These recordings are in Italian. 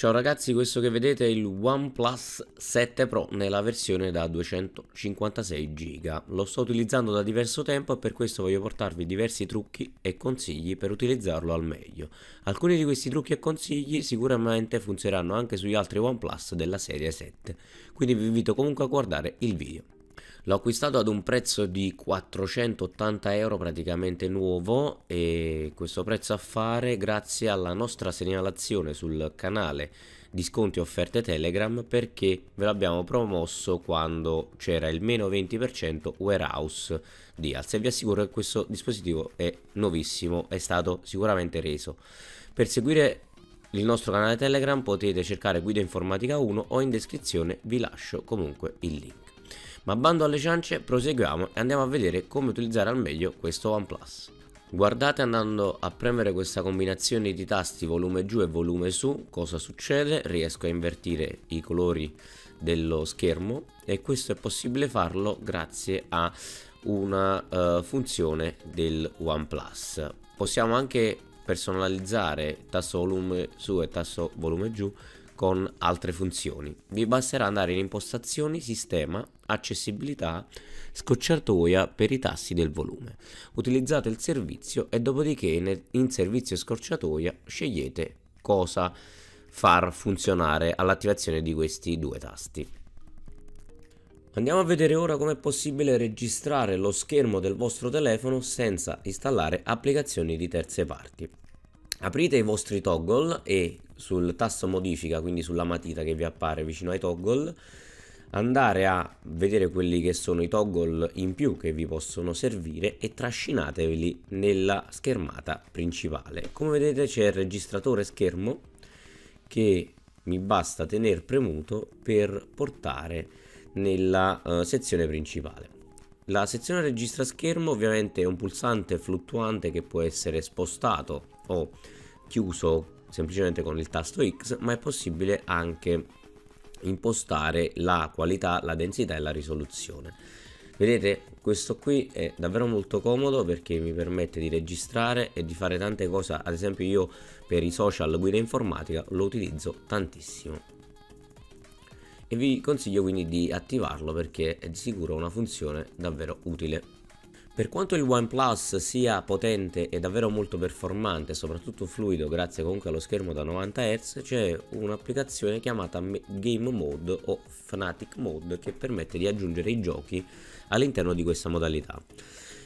Ciao ragazzi, questo che vedete è il OnePlus 7 Pro nella versione da 256 GB. Lo sto utilizzando da diverso tempo e per questo voglio portarvi diversi trucchi e consigli per utilizzarlo al meglio. Alcuni di questi trucchi e consigli sicuramente funzioneranno anche sugli altri OnePlus della serie 7, quindi vi invito comunque a guardare il video. L'ho acquistato ad un prezzo di 480 euro praticamente nuovo e questo prezzo a fare grazie alla nostra segnalazione sul canale disconti e offerte Telegram perché ve l'abbiamo promosso quando c'era il meno 20% warehouse di Alza e vi assicuro che questo dispositivo è nuovissimo, è stato sicuramente reso. Per seguire il nostro canale Telegram potete cercare Guida Informatica 1 o in descrizione vi lascio comunque il link. Ma bando alle ciance, proseguiamo e andiamo a vedere come utilizzare al meglio questo OnePlus. Guardate andando a premere questa combinazione di tasti volume giù e volume su cosa succede, riesco a invertire i colori dello schermo e questo è possibile farlo grazie a una uh, funzione del OnePlus. Possiamo anche personalizzare tasto volume su e tasto volume giù con altre funzioni. Vi basterà andare in impostazioni, sistema, accessibilità, scocciatoia per i tassi del volume. Utilizzate il servizio e dopodiché in servizio scorciatoia scegliete cosa far funzionare all'attivazione di questi due tasti. Andiamo a vedere ora come è possibile registrare lo schermo del vostro telefono senza installare applicazioni di terze parti. Aprite i vostri toggle e sul tasto modifica, quindi sulla matita che vi appare vicino ai toggle, andare a vedere quelli che sono i toggle in più che vi possono servire e trascinateveli nella schermata principale. Come vedete c'è il registratore schermo che mi basta tenere premuto per portare nella uh, sezione principale. La sezione registra schermo ovviamente è un pulsante fluttuante che può essere spostato o chiuso semplicemente con il tasto X, ma è possibile anche impostare la qualità, la densità e la risoluzione. Vedete, questo qui è davvero molto comodo perché mi permette di registrare e di fare tante cose, ad esempio io per i social guida informatica lo utilizzo tantissimo. E vi consiglio quindi di attivarlo perché è di sicuro una funzione davvero utile. Per quanto il OnePlus sia potente e davvero molto performante, soprattutto fluido grazie comunque allo schermo da 90 Hz, c'è un'applicazione chiamata Game Mode o Fanatic Mode che permette di aggiungere i giochi all'interno di questa modalità.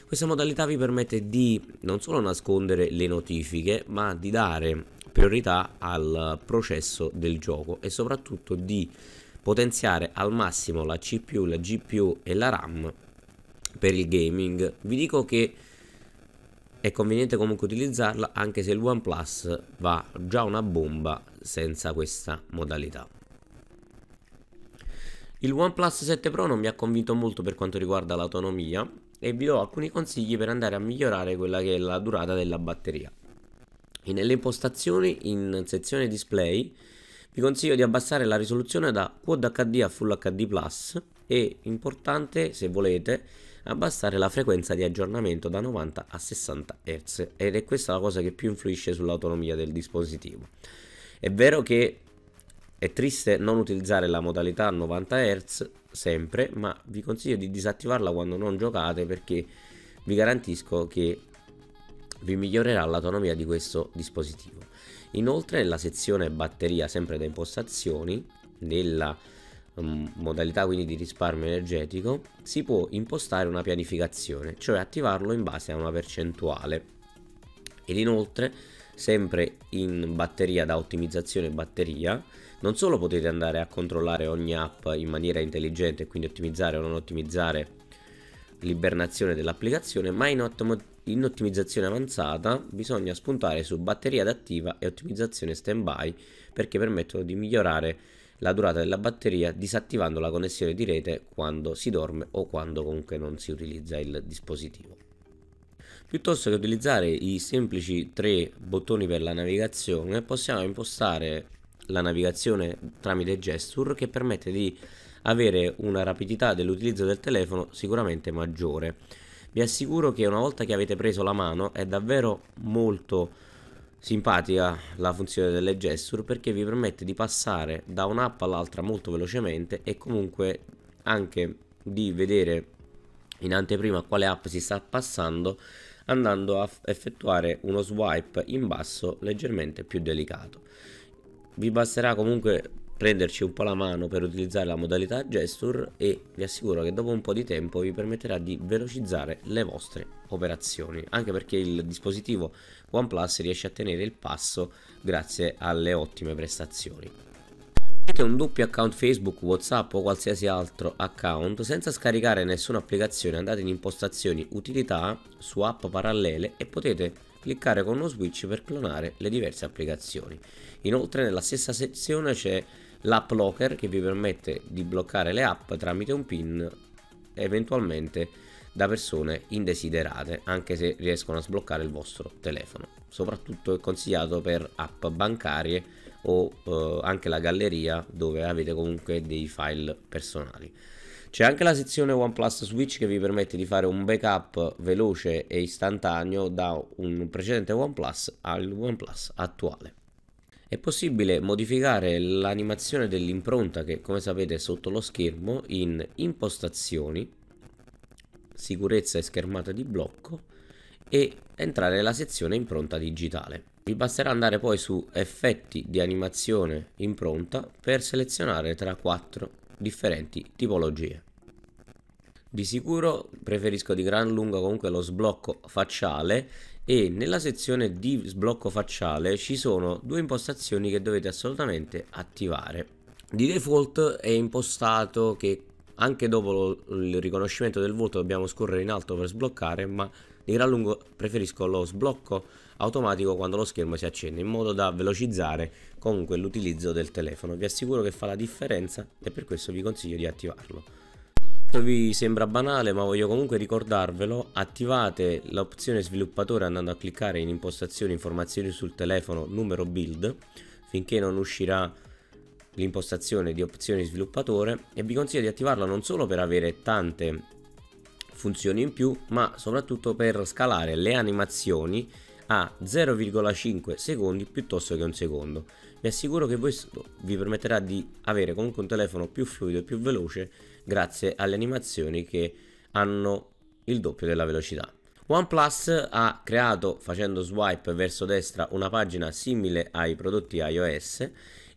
Questa modalità vi permette di non solo nascondere le notifiche, ma di dare priorità al processo del gioco e soprattutto di potenziare al massimo la CPU, la GPU e la RAM per il gaming. Vi dico che è conveniente comunque utilizzarla anche se il OnePlus va già una bomba senza questa modalità. Il OnePlus 7 Pro non mi ha convinto molto per quanto riguarda l'autonomia e vi do alcuni consigli per andare a migliorare quella che è la durata della batteria. E nelle impostazioni in sezione display vi consiglio di abbassare la risoluzione da Quad HD a Full HD e importante se volete abbassare la frequenza di aggiornamento da 90 a 60 Hz ed è questa la cosa che più influisce sull'autonomia del dispositivo. È vero che è triste non utilizzare la modalità 90 Hz sempre, ma vi consiglio di disattivarla quando non giocate perché vi garantisco che vi migliorerà l'autonomia di questo dispositivo. Inoltre nella sezione batteria sempre da impostazioni, nella modalità quindi di risparmio energetico, si può impostare una pianificazione, cioè attivarlo in base a una percentuale. Ed inoltre, sempre in batteria da ottimizzazione batteria, non solo potete andare a controllare ogni app in maniera intelligente e quindi ottimizzare o non ottimizzare l'ibernazione dell'applicazione, ma in, ottom- in, ottimizzazione avanzata bisogna spuntare su batteria adattiva e ottimizzazione standby perché permettono di migliorare la durata della batteria disattivando la connessione di rete quando si dorme o quando comunque non si utilizza il dispositivo. Piuttosto che utilizzare i semplici tre bottoni per la navigazione possiamo impostare la navigazione tramite gesture che permette di avere una rapidità dell'utilizzo del telefono sicuramente maggiore. Vi assicuro che una volta che avete preso la mano è davvero molto Simpatica la funzione delle gesture perché vi permette di passare da un'app all'altra molto velocemente e comunque anche di vedere in anteprima quale app si sta passando andando a effettuare uno swipe in basso leggermente più delicato. Vi basterà comunque prenderci un po' la mano per utilizzare la modalità gesture e vi assicuro che dopo un po' di tempo vi permetterà di velocizzare le vostre operazioni, anche perché il dispositivo OnePlus riesce a tenere il passo grazie alle ottime prestazioni. Avete un doppio account Facebook, Whatsapp o qualsiasi altro account, senza scaricare nessuna applicazione andate in impostazioni utilità su app parallele e potete cliccare con uno switch per clonare le diverse applicazioni. Inoltre nella stessa sezione c'è l'app locker che vi permette di bloccare le app tramite un pin eventualmente da persone indesiderate anche se riescono a sbloccare il vostro telefono. Soprattutto è consigliato per app bancarie o eh, anche la galleria dove avete comunque dei file personali. C'è anche la sezione OnePlus Switch che vi permette di fare un backup veloce e istantaneo da un precedente OnePlus al OnePlus attuale. È possibile modificare l'animazione dell'impronta che come sapete è sotto lo schermo in impostazioni sicurezza e schermata di blocco e entrare nella sezione impronta digitale. Vi basterà andare poi su effetti di animazione impronta per selezionare tra quattro differenti tipologie. Di sicuro preferisco di gran lunga comunque lo sblocco facciale e nella sezione di sblocco facciale ci sono due impostazioni che dovete assolutamente attivare. Di default è impostato che anche dopo lo, il riconoscimento del volto dobbiamo scorrere in alto per sbloccare, ma di gran lungo preferisco lo sblocco automatico quando lo schermo si accende, in modo da velocizzare comunque l'utilizzo del telefono. Vi assicuro che fa la differenza e per questo vi consiglio di attivarlo vi sembra banale ma voglio comunque ricordarvelo attivate l'opzione sviluppatore andando a cliccare in impostazioni informazioni sul telefono numero build finché non uscirà l'impostazione di opzioni sviluppatore e vi consiglio di attivarla non solo per avere tante funzioni in più ma soprattutto per scalare le animazioni a 0,5 secondi piuttosto che un secondo vi assicuro che questo vi permetterà di avere comunque un telefono più fluido e più veloce grazie alle animazioni che hanno il doppio della velocità OnePlus ha creato facendo swipe verso destra una pagina simile ai prodotti iOS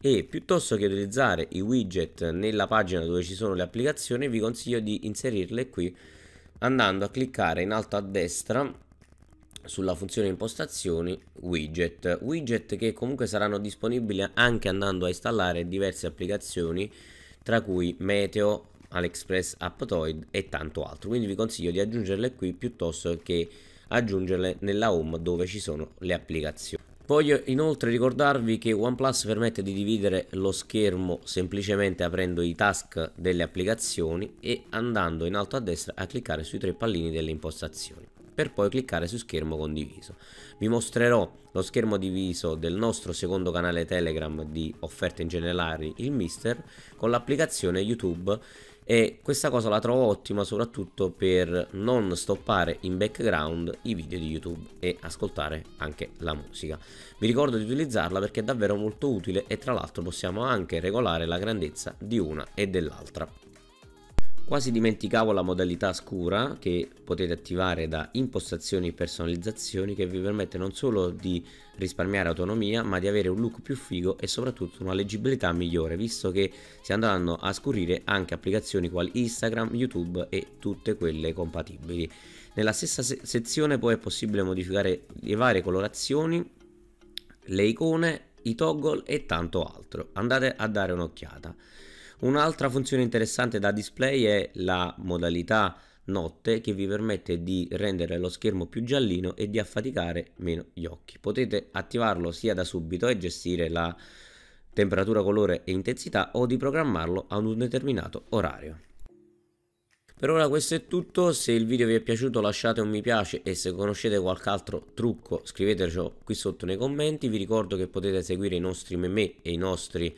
e piuttosto che utilizzare i widget nella pagina dove ci sono le applicazioni vi consiglio di inserirle qui andando a cliccare in alto a destra sulla funzione impostazioni widget widget che comunque saranno disponibili anche andando a installare diverse applicazioni tra cui Meteo, Aliexpress, Aptoid e tanto altro quindi vi consiglio di aggiungerle qui piuttosto che aggiungerle nella home dove ci sono le applicazioni Voglio inoltre ricordarvi che OnePlus permette di dividere lo schermo semplicemente aprendo i task delle applicazioni e andando in alto a destra a cliccare sui tre pallini delle impostazioni per poi cliccare su schermo condiviso. Vi mostrerò lo schermo diviso del nostro secondo canale Telegram di offerte in generale, il Mister, con l'applicazione YouTube e questa cosa la trovo ottima soprattutto per non stoppare in background i video di YouTube e ascoltare anche la musica. Vi ricordo di utilizzarla perché è davvero molto utile e tra l'altro possiamo anche regolare la grandezza di una e dell'altra. Quasi dimenticavo la modalità scura che potete attivare da impostazioni e personalizzazioni che vi permette non solo di risparmiare autonomia ma di avere un look più figo e soprattutto una leggibilità migliore visto che si andranno a scurire anche applicazioni quali Instagram, YouTube e tutte quelle compatibili. Nella stessa se sezione poi è possibile modificare le varie colorazioni, le icone, i toggle e tanto altro. Andate a dare un'occhiata. Un'altra funzione interessante da display è la modalità notte che vi permette di rendere lo schermo più giallino e di affaticare meno gli occhi. Potete attivarlo sia da subito e gestire la temperatura, colore e intensità o di programmarlo ad un determinato orario. Per ora questo è tutto, se il video vi è piaciuto lasciate un mi piace e se conoscete qualche altro trucco scrivetelo qui sotto nei commenti, vi ricordo che potete seguire i nostri meme e i nostri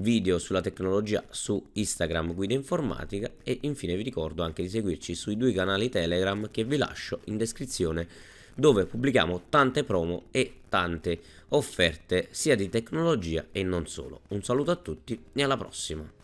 video sulla tecnologia su Instagram Guida Informatica e infine vi ricordo anche di seguirci sui due canali Telegram che vi lascio in descrizione dove pubblichiamo tante promo e tante offerte sia di tecnologia e non solo. Un saluto a tutti e alla prossima!